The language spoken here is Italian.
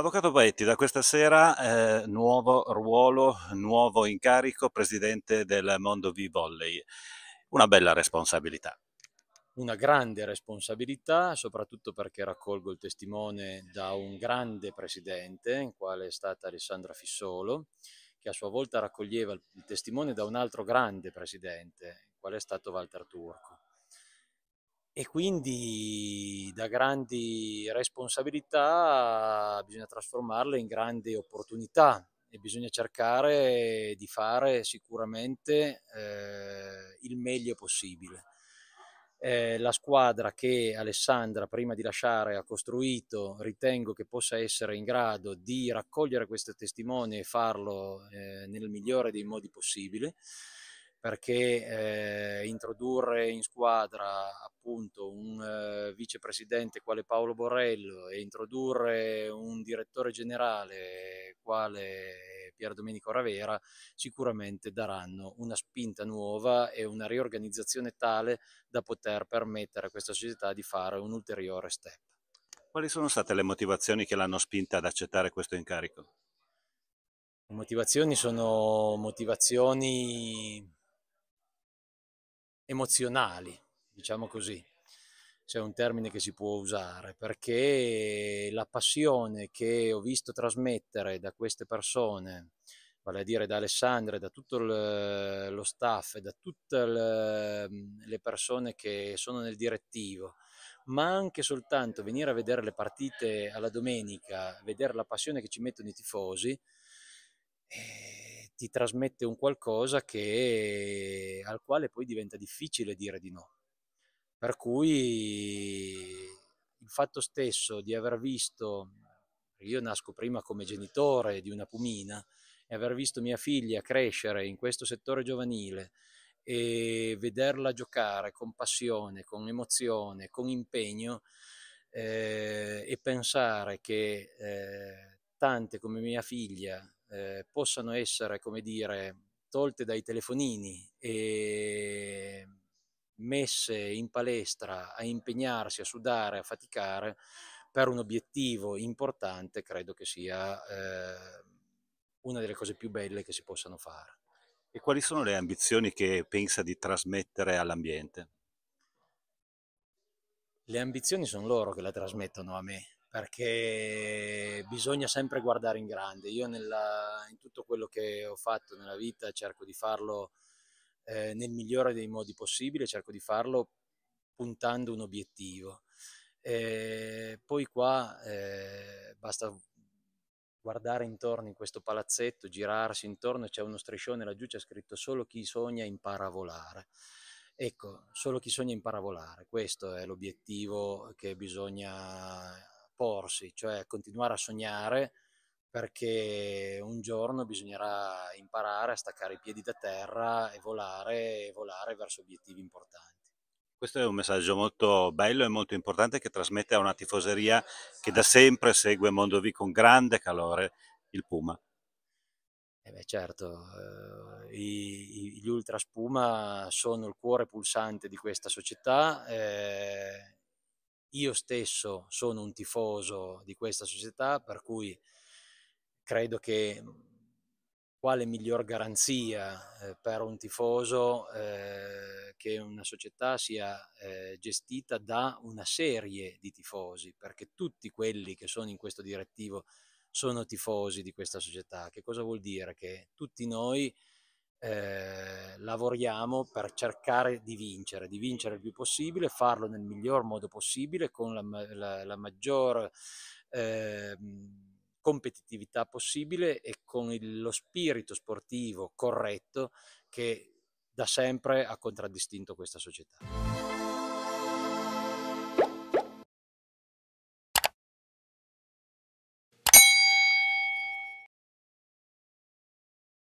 Avvocato Baetti, da questa sera eh, nuovo ruolo, nuovo incarico, presidente del Mondo V-Volley. Una bella responsabilità. Una grande responsabilità, soprattutto perché raccolgo il testimone da un grande presidente, in quale è stata Alessandra Fissolo, che a sua volta raccoglieva il testimone da un altro grande presidente, qual è stato Walter Turco e quindi da grandi responsabilità bisogna trasformarle in grandi opportunità e bisogna cercare di fare sicuramente eh, il meglio possibile. Eh, la squadra che Alessandra prima di lasciare ha costruito ritengo che possa essere in grado di raccogliere questo testimone e farlo eh, nel migliore dei modi possibili perché eh, introdurre in squadra appunto un eh, vicepresidente quale Paolo Borrello e introdurre un direttore generale quale Pier Domenico Ravera sicuramente daranno una spinta nuova e una riorganizzazione tale da poter permettere a questa società di fare un ulteriore step. Quali sono state le motivazioni che l'hanno spinta ad accettare questo incarico? Le motivazioni sono motivazioni emozionali, diciamo così, c'è un termine che si può usare, perché la passione che ho visto trasmettere da queste persone, vale a dire da Alessandra, da tutto il, lo staff da tutte le, le persone che sono nel direttivo, ma anche soltanto venire a vedere le partite alla domenica, vedere la passione che ci mettono i tifosi, eh, ti trasmette un qualcosa che, al quale poi diventa difficile dire di no. Per cui il fatto stesso di aver visto, io nasco prima come genitore di una pumina, e aver visto mia figlia crescere in questo settore giovanile e vederla giocare con passione, con emozione, con impegno eh, e pensare che eh, tante come mia figlia eh, possano essere, come dire, tolte dai telefonini e messe in palestra a impegnarsi, a sudare, a faticare per un obiettivo importante, credo che sia eh, una delle cose più belle che si possano fare. E quali sono le ambizioni che pensa di trasmettere all'ambiente? Le ambizioni sono loro che la trasmettono a me, perché bisogna sempre guardare in grande. Io nella, in tutto quello che ho fatto nella vita cerco di farlo eh, nel migliore dei modi possibile, cerco di farlo puntando un obiettivo. E eh, poi qua eh, basta guardare intorno in questo palazzetto, girarsi intorno, c'è uno striscione laggiù, c'è scritto solo chi sogna impara a volare. Ecco, solo chi sogna impara a volare, questo è l'obiettivo che bisogna imporsi, cioè continuare a sognare perché un giorno bisognerà imparare a staccare i piedi da terra e volare, e volare verso obiettivi importanti. Questo è un messaggio molto bello e molto importante che trasmette a una tifoseria che da sempre segue Mondovi con grande calore il Puma. Eh beh, certo, eh, i, gli Ultra Spuma sono il cuore pulsante di questa società. Eh, io stesso sono un tifoso di questa società, per cui credo che mhmm, quale miglior garanzia eh, per un tifoso eh, che una società sia eh, gestita da una serie di tifosi, perché tutti quelli che sono in questo direttivo sono tifosi di questa società. Che cosa vuol dire? Che tutti noi eh, lavoriamo per cercare di vincere, di vincere il più possibile, farlo nel miglior modo possibile, con la, la, la maggior eh, competitività possibile e con il, lo spirito sportivo corretto che da sempre ha contraddistinto questa società.